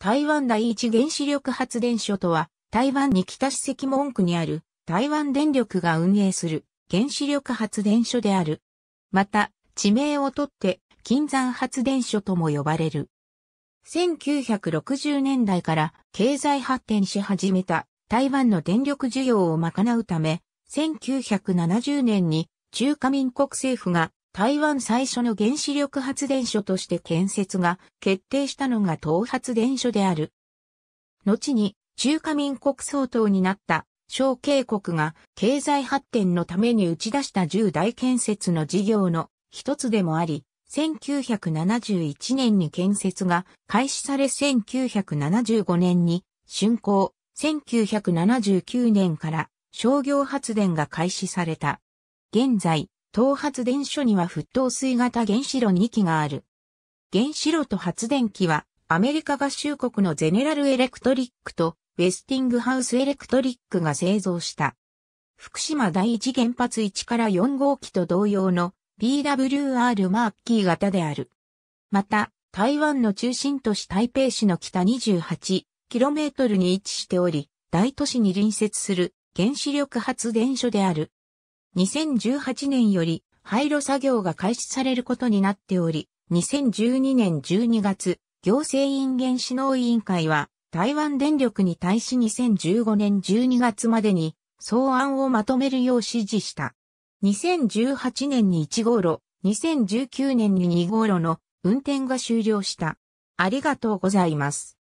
台湾第一原子力発電所とは、台湾に北史跡文区にある台湾電力が運営する原子力発電所である。また、地名をとって金山発電所とも呼ばれる。1960年代から経済発展し始めた台湾の電力需要を賄うため、1970年に中華民国政府が台湾最初の原子力発電所として建設が決定したのが東発電所である。後に中華民国総統になった小渓国が経済発展のために打ち出した重大建設の事業の一つでもあり、1971年に建設が開始され1975年に竣工、1979年から商業発電が開始された。現在、東発電所には沸騰水型原子炉2基がある。原子炉と発電機は、アメリカ合衆国のゼネラルエレクトリックとウェスティングハウスエレクトリックが製造した。福島第一原発1から4号機と同様の BWR マーキー型である。また、台湾の中心都市台北市の北 28km に位置しており、大都市に隣接する原子力発電所である。2018年より廃炉作業が開始されることになっており、2012年12月、行政院原子能委員会は台湾電力に対し2015年12月までに草案をまとめるよう指示した。2018年に1号炉、2019年に2号炉の運転が終了した。ありがとうございます。